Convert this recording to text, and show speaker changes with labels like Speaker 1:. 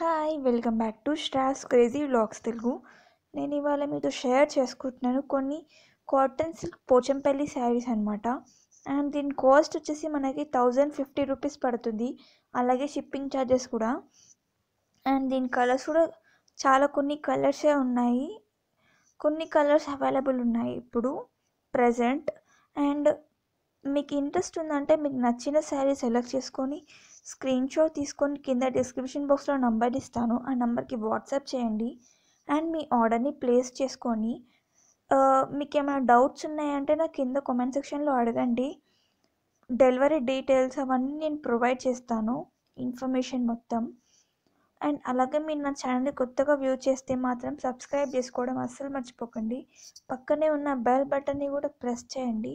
Speaker 1: hi welcome back to Straws Crazy Vlogs Telugu నేను ఇవాళ మీతో షేర్ చేసుకుంటున్నాను కొన్ని కాటన్ సిల్క్ పోచంపల్లి శారీస్ అనమాట అండ్ దీని కాస్ట్ వచ్చేసి మనకి థౌజండ్ ఫిఫ్టీ రూపీస్ పడుతుంది అలాగే షిప్పింగ్ ఛార్జెస్ కూడా అండ్ దీని కలర్స్ కూడా చాలా కొన్ని కలర్సే ఉన్నాయి కొన్ని కలర్స్ అవైలబుల్ ఉన్నాయి ఇప్పుడు ప్రజెంట్ అండ్ మీకు ఇంట్రెస్ట్ ఉందంటే మీకు నచ్చిన శారీ సెలెక్ట్ చేసుకొని స్క్రీన్ షాట్ తీసుకొని కింద డిస్క్రిప్షన్ బాక్స్లో నంబర్ ఇస్తాను ఆ నెంబర్కి వాట్సాప్ చేయండి అండ్ మీ ఆర్డర్ని ప్లేస్ చేసుకొని మీకు ఏమైనా డౌట్స్ ఉన్నాయంటే నాకు కింద కామెంట్ సెక్షన్లో అడగండి డెలివరీ డీటెయిల్స్ అవన్నీ నేను ప్రొవైడ్ చేస్తాను ఇన్ఫర్మేషన్ మొత్తం అండ్ అలాగే మీరు నా ఛానల్ని కొత్తగా వ్యూ చేస్తే మాత్రం సబ్స్క్రైబ్ చేసుకోవడం అస్సలు మర్చిపోకండి పక్కనే ఉన్న బెల్ బటన్ని కూడా ప్రెస్ చేయండి